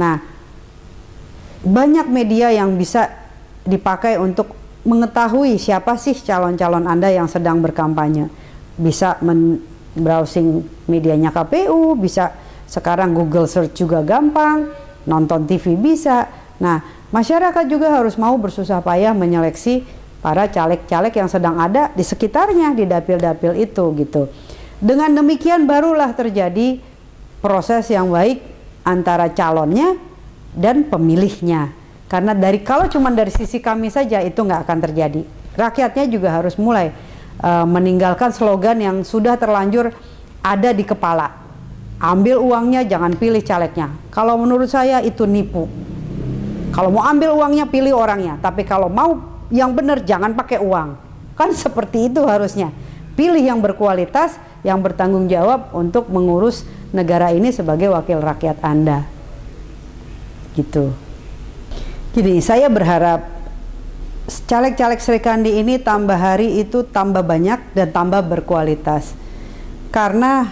Nah, banyak media yang bisa dipakai untuk mengetahui siapa sih calon-calon Anda yang sedang berkampanye. Bisa browsing medianya KPU, bisa sekarang Google search juga gampang, nonton TV bisa. Nah, masyarakat juga harus mau bersusah payah menyeleksi para caleg-caleg yang sedang ada di sekitarnya di dapil-dapil itu gitu. Dengan demikian barulah terjadi proses yang baik antara calonnya dan pemilihnya. Karena dari kalau cuma dari sisi kami saja itu nggak akan terjadi. Rakyatnya juga harus mulai uh, meninggalkan slogan yang sudah terlanjur ada di kepala. Ambil uangnya jangan pilih calegnya. Kalau menurut saya itu nipu. Kalau mau ambil uangnya pilih orangnya, tapi kalau mau yang benar jangan pakai uang. Kan seperti itu harusnya. Pilih yang berkualitas, yang bertanggung jawab untuk mengurus negara ini sebagai wakil rakyat Anda. Gitu. Jadi saya berharap caleg-caleg Serikandi ini tambah hari itu tambah banyak dan tambah berkualitas. Karena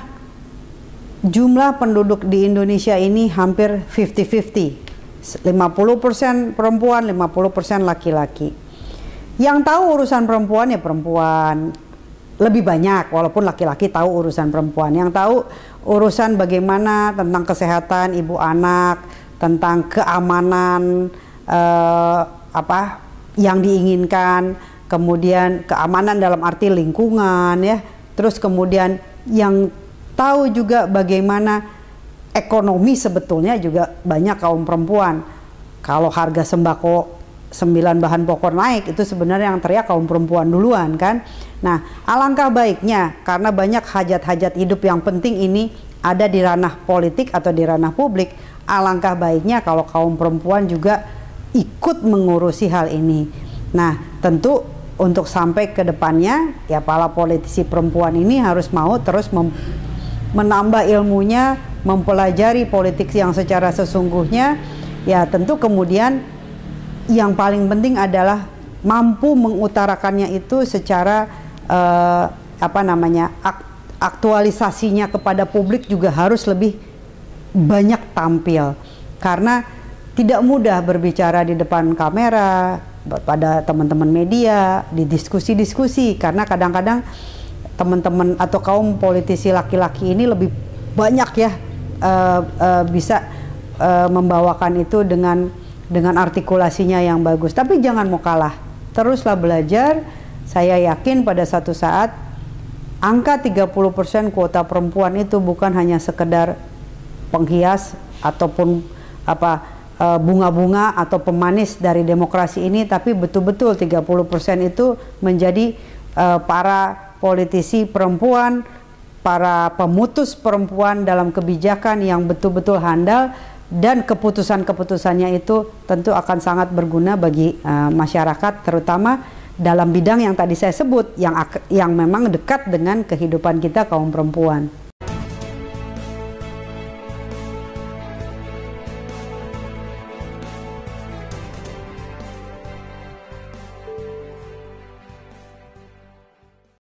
jumlah penduduk di Indonesia ini hampir 50-50. 50% perempuan, 50% laki-laki. Yang tahu urusan perempuan ya perempuan, lebih banyak walaupun laki-laki tahu urusan perempuan yang tahu urusan bagaimana tentang kesehatan ibu anak tentang keamanan eh, apa yang diinginkan kemudian keamanan dalam arti lingkungan ya terus kemudian yang tahu juga bagaimana ekonomi sebetulnya juga banyak kaum perempuan kalau harga sembako sembilan bahan pokok naik itu sebenarnya yang teriak kaum perempuan duluan kan. Nah, alangkah baiknya karena banyak hajat-hajat hidup yang penting ini ada di ranah politik atau di ranah publik, alangkah baiknya kalau kaum perempuan juga ikut mengurusi hal ini. Nah, tentu untuk sampai ke depannya ya para politisi perempuan ini harus mau terus menambah ilmunya, mempelajari politik yang secara sesungguhnya. Ya, tentu kemudian yang paling penting adalah mampu mengutarakannya itu secara uh, apa namanya ak aktualisasinya kepada publik juga harus lebih banyak tampil karena tidak mudah berbicara di depan kamera pada teman-teman media di diskusi-diskusi karena kadang-kadang teman-teman atau kaum politisi laki-laki ini lebih banyak ya uh, uh, bisa uh, membawakan itu dengan dengan artikulasinya yang bagus. Tapi jangan mau kalah, teruslah belajar. Saya yakin pada satu saat angka 30% kuota perempuan itu bukan hanya sekedar penghias ataupun apa e, bunga-bunga atau pemanis dari demokrasi ini tapi betul-betul 30% itu menjadi e, para politisi perempuan, para pemutus perempuan dalam kebijakan yang betul-betul handal dan keputusan-keputusannya itu tentu akan sangat berguna bagi uh, masyarakat terutama dalam bidang yang tadi saya sebut yang yang memang dekat dengan kehidupan kita kaum perempuan.